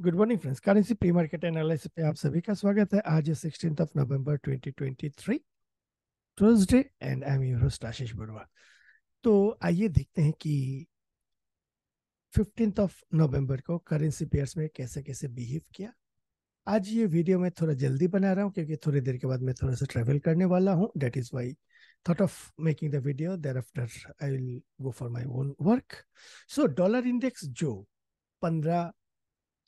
Good morning friends currency pre market analysis पे आप सभी का स्वागत है आज sixteen of November 2023 Tuesday and I am your host Ashish Badwa तो आइए देखते हैं कि फिफ्टीन ऑफ नवंबर को करेंसी पेयर्स में कैसे कैसे बिहेव किया आज ये वीडियो मैं थोड़ा जल्दी बना रहा हूँ क्योंकि थोड़ी देर के बाद मैं थोड़ा सा ट्रेवल करने वाला हूँ that is why thought of making the video there after I will go for my own work so dollar index जो पंद्रह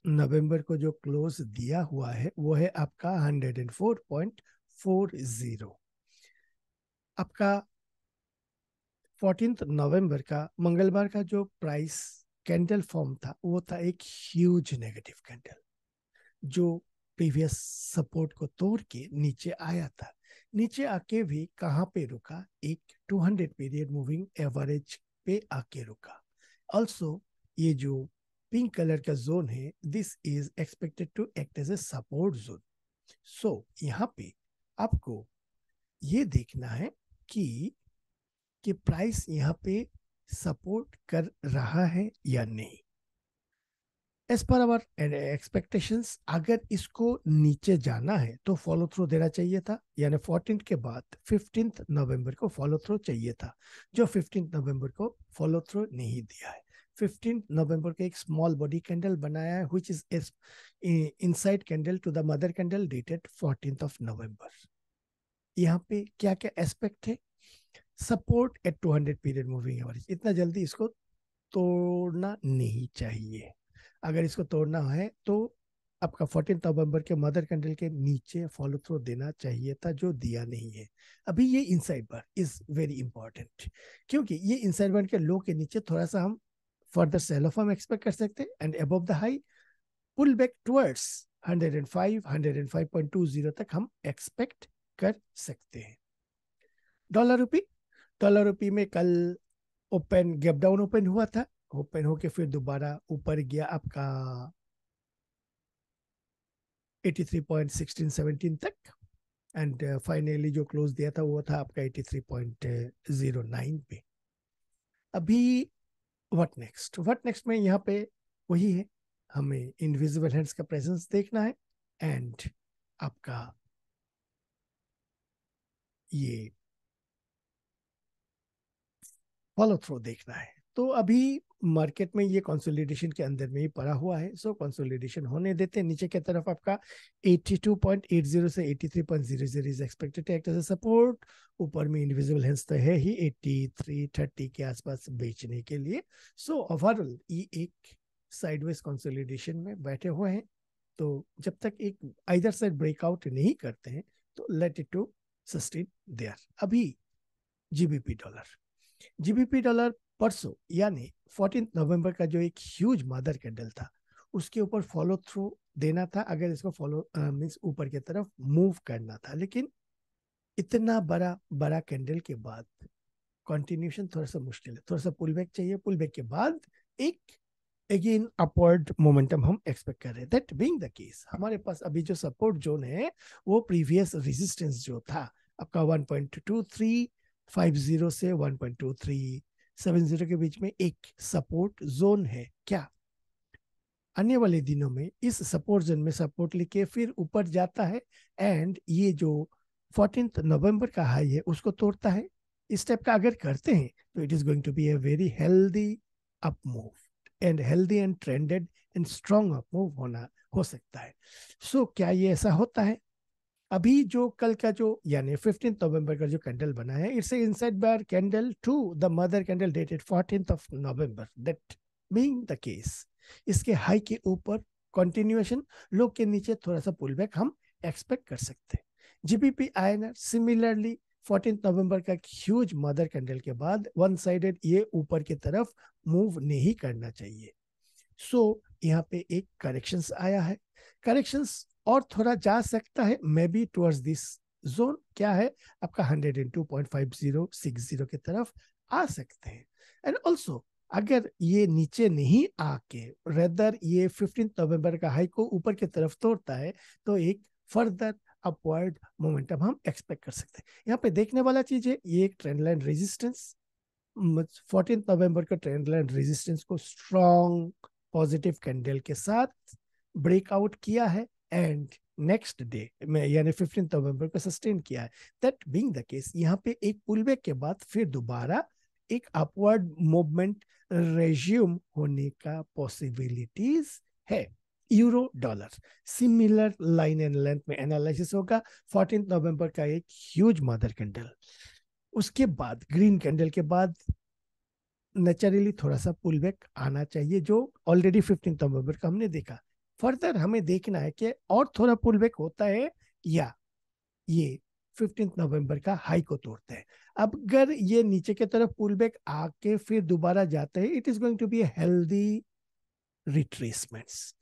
नवंबर को जो क्लोज दिया हुआ है वो है आपका 104.40 आपका फोर्टीन नवंबर का मंगलवार का जो प्राइस कैंडल फॉर्म था वो था एक ह्यूज नेगेटिव कैंडल जो प्रीवियस सपोर्ट को तोड़ के नीचे आया था नीचे आके भी कहाँ पे रुका एक 200 पीरियड मूविंग एवरेज पे आके रुका ऑल्सो ये जो पिंक कलर का जोन है this is expected to act as a support zone so यहाँ पे आपको ये देखना है कि कि प्राइस यहाँ पे सपोर्ट कर रहा है या नहीं एज पर अवर एक्सपेक्टेशन अगर इसको नीचे जाना है तो फॉलो थ्रू देना चाहिए था यानी फोर्टीन के बाद फिफ्टींथ नवंबर को फॉलो थ्रू चाहिए था जो फिफ्टींथ नवंबर को फॉलो थ्रू नहीं दिया है 15 नवंबर को एक स्मॉल बॉडी कैंडल बनाया है which is inside candle to the mother candle dated fourteen of November यहाँ पे क्या क्या एस्पेक्ट है support at 200 period moving average इतना जल्दी इसको तोड़ना नहीं चाहिए अगर इसको तोड़ना है तो आपका फोर्टीन नवंबर के मदर कैंडल के नीचे फॉलो थ्रो देना चाहिए था जो दिया नहीं है अभी ये inside bar is very important क्योंकि ये इनसाइड बार के लो के नीचे थोड़ा सा हम फर्दर सेल ऑफ हम एक्सपेक्ट कर सकते हैं and above the high pull back towards 105 105.20 तक हम एक्सपेक्ट कर सकते हैं डॉलर रुपी डॉलर रुपी में कल ओपन गैप डाउन ओपन हुआ था ओपन होके फिर दोबारा ऊपर गया आपका 83.1617 तक एंड फाइनली uh, जो क्लोज दिया था वो था आपका 83.09 पे अभी व्हाट नेक्स्ट व्हाट नेक्स्ट में यहाँ पे वही है हमें इनविजिबल हैंड्स का प्रेजेंस देखना है एंड आपका ये फॉलो थ्रो देखना है तो अभी मार्केट में ये कंसोलिडेशन के अंदर में ही पड़ा हुआ है सो so, कंसोलिडेशन होने देते हैं नीचे की तरफ आपका 82.80 से 83.00 is expected act as support ऊपर में इनविजिबल हेंस तो है ही 83.30 के आसपास बेचने के लिए सो so, ओवरऑल ये एक साइडवेज कंसोलिडेशन में बैठे हुए हैं तो जब तक एक आइदर साइड ब्रेकआउट नहीं करते हैं तो let it to sustain there अभी जीबीपी डॉलर जीबीपी डॉलर परसों यानी फोर्टीन नवंबर का जो एक ह्यूज मदर कैंडल था उसके ऊपर फॉलो थ्रू देना था अगर इसको फॉलो मीन्स ऊपर की तरफ मूव करना था लेकिन इतना बड़ा बड़ा कैंडल के बाद कंटिन्यूशन थोड़ा सा मुश्किल है थोड़ा सा पुल बैक चाहिए पुल बैक के बाद एक अगेन अपवर्ड मोमेंटम हम एक्सपेक्ट कर रहे हैं दैट बीइंग द केस हमारे पास अभी जो सपोर्ट जोन है वो प्रीवियस रेजिस्टेंस जो था आपका 1.2350 से 1.23 सेवन जीरो के बीच में एक सपोर्ट जोन है क्या आने वाले दिनों में इस सपोर्ट जोन में सपोर्ट लेके फिर ऊपर जाता है एंड ये जो फोर्टीन नवंबर का हाई है उसको तोड़ता है इस टाइप का अगर करते हैं तो it is going to be a very healthy up move and healthy and trended and strong up move होना हो सकता है सो so, क्या ये ऐसा होता है अभी जो कल का जो यानी फिफ्टीन नवंबर का जो कैंडल बना है it's inside bar candle to the mother candle dated fourteen of November that mean the case इसके हाई के ऊपर कंटिन्यूएशन लोग के नीचे थोड़ा सा पुल बैक हम एक्सपेक्ट कर सकते हैं जीबीपी आईएनआर सिमिलरली फोर्टीन नवंबर का ह्यूज मदर कैंडल के बाद वन साइडेड ये ऊपर की तरफ मूव नहीं करना चाहिए सो so, यहाँ पे एक करेक्शंस आया है करेक्शंस और थोड़ा जा सकता है may be towards this zone क्या है आपका hundred and two point five zero six zero की तरफ आ सकते हैं एंड ऑल्सो अगर ये नीचे नहीं आके रेदर ये फिफ्टीन नवंबर का हाई को ऊपर की तरफ तोड़ता है तो एक फर्दर अपवर्ड मोमेंटम हम एक्सपेक्ट कर सकते हैं यहाँ पे देखने वाला चीज है ये एक ट्रेंड लाइन रेजिस्टेंस फोर्टीन नवंबर का ट्रेंड लाइन रेजिस्टेंस को स्ट्रॉन्ग पॉजिटिव कैंडल के साथ ब्रेकआउट किया है एंड नेक्स्ट डे में यानी फिफ्टीन नवंबर को सस्टेन किया है दैट बीइंग द केस यहाँ पे एक पुलबैक के बाद फिर दोबारा एक अपवर्ड मूवमेंट रेज्यूम होने का पॉसिबिलिटीज है euro dollar similar line and length में एनालिसिस होगा फोर्टीन नवंबर का एक ह्यूज मदर कैंडल उसके बाद ग्रीन कैंडल के बाद नेचुरली थोड़ा सा पुलबैक आना चाहिए जो ऑलरेडी फिफ्टीन नवंबर का हमने देखा फर्दर हमें देखना है कि और थोड़ा पुल बैक होता है या ये फिफ्टीन नवंबर का हाई को तोड़ता है अब अगर ये नीचे के तरफ पुल बैक आके फिर दोबारा जाते हैं it is going to be healthy retracements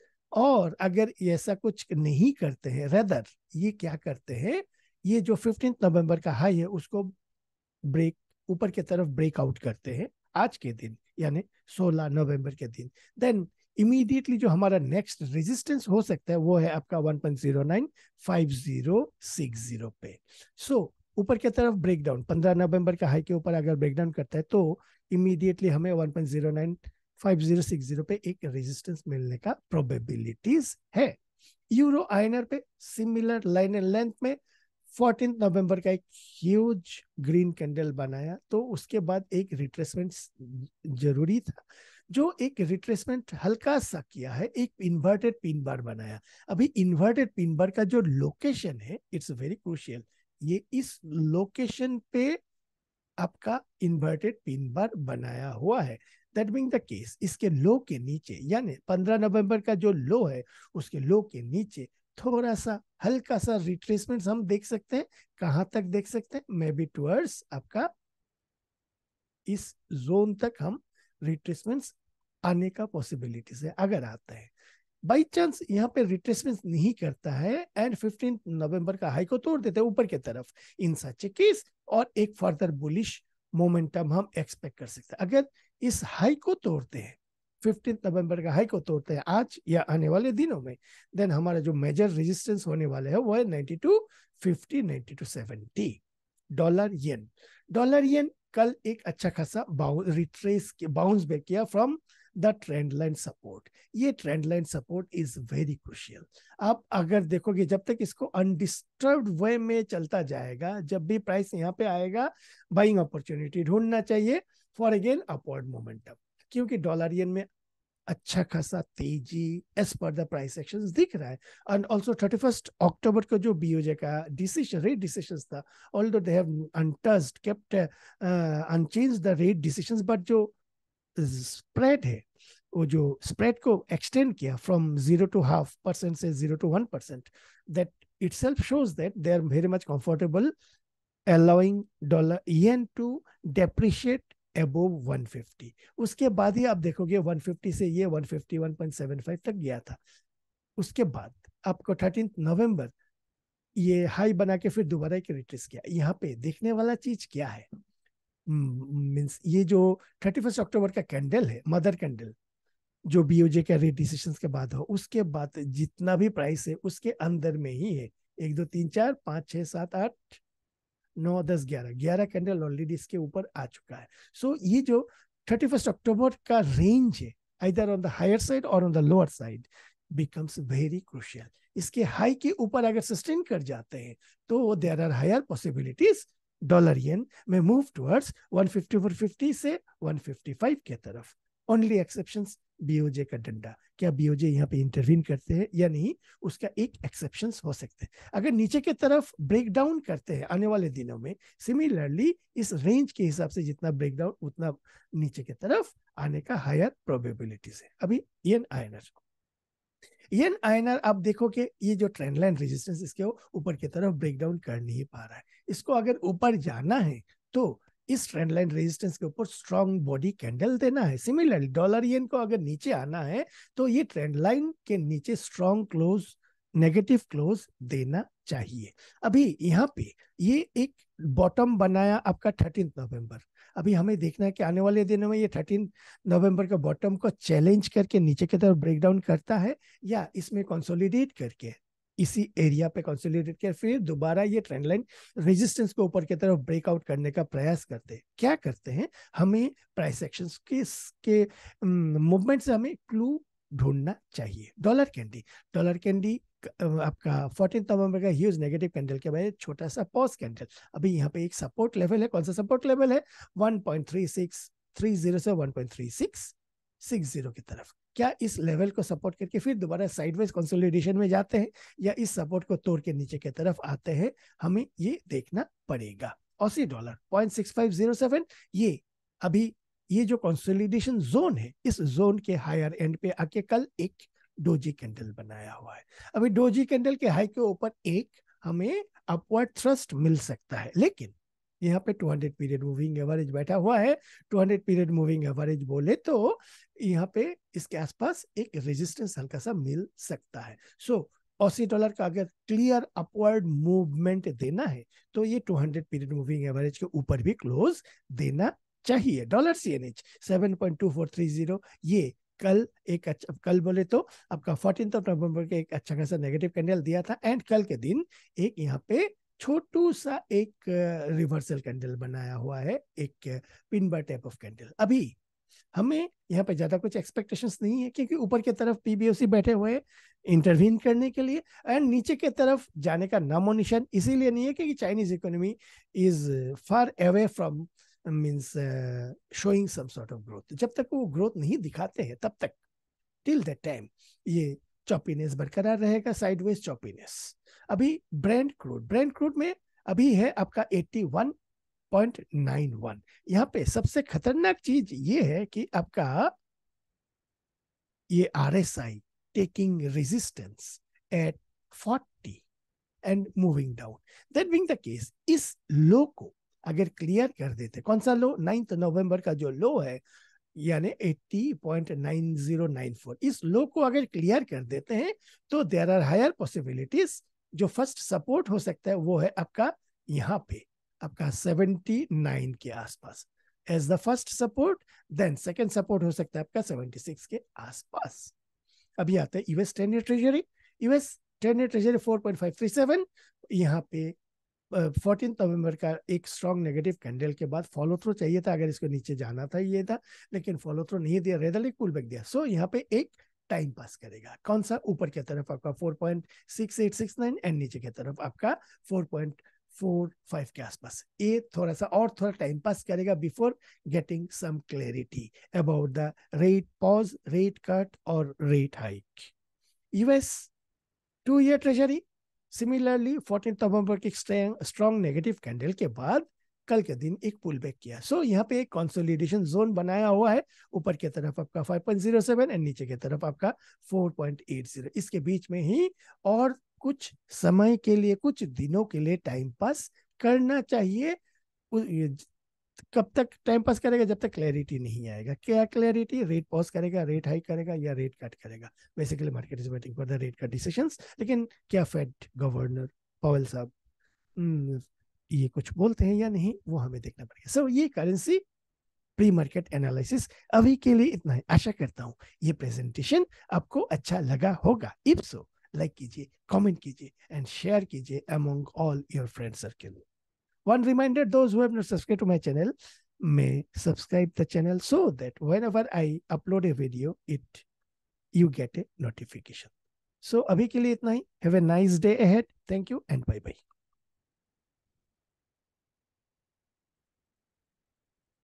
और अगर ऐसा कुछ नहीं करते हैं रेदर ये क्या करते हैं ये जो फिफ्टीन नवंबर का हाई है उसको ब्रेक ऊपर की तरफ ब्रेकआउट करते हैं आज के दिन यानी 16 नवंबर के दिन देन इमीडिएटली जो हमारा नेक्स्ट रेजिस्टेंस हो सकता है वो है आपका 1.095060 पे सो so, ऊपर की तरफ ब्रेकडाउन 15 नवंबर का हाई के ऊपर अगर ब्रेकडाउन करता है तो इमीडिएटली हमें 1.095060 पे एक रेजिस्टेंस मिलने का प्रोबेबिलिटीज है यूरो आईएनआर पे सिमिलर लाइन एंड लेंथ में फोर्टीन नवंबर का एक ह्यूज ग्रीन कैंडल बनाया तो उसके बाद एक रिट्रेसमेंट जरूरी था जो एक रिट्रेसमेंट हल्का सा किया है एक इन्वर्टेड पिन बार बनाया अभी इन्वर्टेड पिन बार का जो लोकेशन है इट्स वेरी क्रूशियल ये इस लोकेशन पे आपका इन्वर्टेड पिन बार बनाया हुआ है दैट मीन द केस इसके लो के नीचे यानी 15 नवंबर का जो लो है उसके लो के नीचे थोड़ा सा हल्का सा रिट्रेसमेंट हम देख सकते हैं कहाँ तक देख सकते हैं मे बी टूअर्ड्स आपका इस जोन तक हम रिट्रेसमेंट्स आने का पॉसिबिलिटीज है अगर आता है बाई चांस यहाँ पे रिट्रेसमेंट नहीं करता है एंड फिफ्टीन नवंबर का हाई को तोड़ देते हैं ऊपर की तरफ इन सच केस और एक फर्दर बुलिश मोमेंटम हम एक्सपेक्ट कर सकते हैं अगर इस हाई को तोड़ते हैं फिफ्टीन नवंबर का हाई को तोड़ते हैं आज या आने वाले दिनों में देन हमारा जो मेजर रेजिस्टेंस होने वाले है वो है ninety two fifty ninety two seventy dollar yen dollar yen कल एक अच्छा खासा रिट्रेस बाउंस बैक किया from the trend line support ये trend line support is very crucial आप अगर देखोगे जब तक इसको अनडिस्टर्ब वे में चलता जाएगा जब भी प्राइस यहाँ पे आएगा बाइंग अपॉर्चुनिटी ढूंढना चाहिए फॉर अगेन अपवर्ड मोमेंटम क्योंकि डॉलरियन में अच्छा खासा तेजी as per the price action दिख रहा है and also thirty first October को जो बीओजे का डिसीशन रेट डिसीशन था although they have kept unchanged the rate decision but जो स्प्रेड है वो जो स्प्रेड को एक्सटेंड किया from zero to half percent से zero to one percent that itself shows that they are very much comfortable allowing dollar yen to depreciate above 150 उसके बाद ही आप देखोगे 150 से ये 151.75 तक गया था उसके बाद आपको थर्टीन नवंबर ये हाई बना के फिर दोबारा एक रिट्रेस किया यहाँ पे देखने वाला चीज क्या है हम्म, मीन्स ये जो थर्टी फर्स्ट अक्टूबर का कैंडल है मदर कैंडल जो बीओजे के रेट डिसीशन के बाद हो उसके बाद जितना भी प्राइस है उसके अंदर में ही है एक दो तीन चार पाँच छः सात आठ नौ दस ग्यारह ग्यारह कैंडल ऑलरेडी इसके ऊपर आ चुका है सो so, ये जो थर्टी फर्स्ट अक्टूबर का रेंज है either on the higher side और on the lower side becomes very crucial इसके हाई के ऊपर अगर सस्टेन कर जाते हैं तो there are higher possibilities dollar yen में मूव टुवर्ड्स 154.50 से 155 के तरफ ओनली एक्सेप्शन बीओजे का डंडा क्या बीओजे यहाँ पे इंटरवीन करते हैं या नहीं उसका एक एक्सेप्शन हो सकते हैं अगर नीचे के तरफ ब्रेक डाउन करते हैं आने वाले दिनों में सिमिलरली इस रेंज के हिसाब से जितना ब्रेक डाउन उतना नीचे की तरफ आने का हायर प्रोबेबिलिटीज है अभी एन आयनर एन आयनर आप देखो कि ये जो ट्रेंड लाइन रेजिस्टेंस इसके ऊपर की तरफ ब्रेक डाउन कर नहीं पा रहा है इसको अगर ऊपर जाना है तो इस ट्रेंड लाइन रेजिस्टेंस के ऊपर स्ट्रॉन्ग बॉडी कैंडल देना है सिमिलरली डॉलर येन को अगर नीचे आना है तो ये ट्रेंड लाइन के नीचे स्ट्रॉन्ग क्लोज नेगेटिव क्लोज देना चाहिए अभी यहाँ पे ये एक बॉटम बनाया आपका थर्टीन नवंबर अभी हमें देखना है कि आने वाले दिनों में ये थर्टीन नवंबर का बॉटम को चैलेंज करके नीचे की तरफ ब्रेकडाउन करता है या इसमें कंसोलिडेट करके इसी एरिया पे कंसोलिडेट किया फिर दोबारा ये ट्रेंड लाइन रेजिस्टेंस के ऊपर की तरफ ब्रेकआउट करने का प्रयास करते हैं क्या करते हैं हमें प्राइस एक्शन के, के मूवमेंट से हमें क्लू ढूंढना चाहिए डॉलर कैंडी डॉलर कैंडी आपका फोर्टीन नवंबर का ह्यूज नेगेटिव कैंडल के बाद छोटा सा पॉज कैंडल अभी यहाँ पे एक सपोर्ट लेवल है कौन सा सपोर्ट लेवल है 1.36 30 से 1.36 60 की तरफ क्या इस लेवल को सपोर्ट करके फिर दोबारा साइडवाइज कंसोलिडेशन में जाते हैं या इस सपोर्ट को तोड़ के नीचे की तरफ आते हैं हमें ये देखना पड़ेगा Aussie dollar point six five zero seven ये अभी ये जो कंसोलिडेशन जोन है इस जोन के हायर एंड पे आके कल एक डोजी कैंडल बनाया हुआ है अभी डोजी कैंडल के हाई के ऊपर एक हमें अपवर्ड थ्रस्ट मिल सकता है लेकिन यहाँ पे 200 पीरियड मूविंग एवरेज बैठा हुआ है 200 पीरियड मूविंग एवरेज बोले तो यहाँ पे इसके आसपास एक रेजिस्टेंस हल्का सा मिल सकता है सो so, अस्सी डॉलर का अगर क्लियर अपवर्ड मूवमेंट देना है तो ये 200 पीरियड मूविंग एवरेज के ऊपर भी क्लोज देना चाहिए डॉलर सी एन एच ये कल एक अच्छा कल बोले तो आपका फोर्टीन ऑफ नवंबर के एक अच्छा खासा नेगेटिव कैंडल दिया था एंड कल के दिन एक यहाँ पे छोटू सा एक रिवर्सल कैंडल बनाया हुआ है एक पिनबर टाइप ऑफ कैंडल अभी हमें यहाँ पे ज्यादा कुछ एक्सपेक्टेशंस नहीं है क्योंकि ऊपर की तरफ पीबीओसी बैठे हुए इंटरवीन करने के लिए एंड नीचे के तरफ जाने का नामो निशान इसीलिए नहीं है क्योंकि Chinese economy is far away from means showing some sort of growth जब तक वो ग्रोथ नहीं दिखाते हैं तब तक टिल दैट टाइम ये चौपीनेस बरकरार रहेगा साइडवेज चौपीनेस अभी ब्रांड क्रूड ब्रांड क्रूड में अभी है आपका 81.91 यहाँ पे सबसे खतरनाक चीज ये है कि आपका ये R S I taking resistance at 40 and moving down that being the case इस लो को अगर क्लियर कर देते कौन सा लो नाइन्थ नवंबर का जो लो है यानी 80.9094 इस लो को अगर क्लियर कर देते हैं तो देर आर हायर पॉसिबिलिटीज जो फर्स्ट सपोर्ट हो सकता है वो है आपका यहाँ पे आपका 79 के आसपास as the first support then second support हो सकता है आपका 76 के आसपास अभी आता है US ten year treasury US ten year treasury seven यहाँ पे फोर्टीन नवंबर का एक स्ट्रॉन्ग नेगेटिव कैंडल के बाद फॉलो थ्रू चाहिए था अगर इसको नीचे जाना था ये था लेकिन फॉलो थ्रू नहीं दिया रेदल एक पुल बैक दिया सो यहाँ पे एक टाइम पास करेगा कौन सा ऊपर की तरफ आपका four point six six eight nine and नीचे की तरफ आपका फोर फोर पॉइंट फाइव के आसपास ये थोड़ा सा और थोड़ा टाइम पास करेगा before getting some clarity about the rate pause rate cut और rate hike US two year treasury similarly fourteen November की स्ट्रॉन्ग नेगेटिव कैंडल के बाद कल के दिन एक पुल बैक किया सो so, यहाँ पे एक कंसोलिडेशन जोन बनाया हुआ है ऊपर की तरफ आपका 5.07 एंड नीचे की तरफ आपका 4.80 इसके बीच में ही और कुछ समय के लिए कुछ दिनों के लिए टाइम पास करना चाहिए कब तक टाइम पास करेगा जब तक क्लैरिटी नहीं आएगा क्या क्लैरिटी रेट पॉज करेगा रेट हाई करेगा या रेट कट करेगा basically market is waiting for the rate cut decision लेकिन क्या फेड गवर्नर पवल साहब हम्म, ये कुछ बोलते हैं या नहीं वो हमें देखना पड़ेगा सो so, ये करेंसी प्री मार्केट एनालिसिस अभी के लिए इतना है आशा करता हूँ ये प्रेजेंटेशन आपको अच्छा लगा होगा इफ सो लाइक कीजिए कमेंट कीजिए एंड शेयर कीजिए among all your friend circle One reminder, those who have not subscribed to my channel may subscribe the channel so that whenever I upload a video, it you get a notification. So, abhi ke liye itna Have a nice day ahead. Thank you and bye-bye.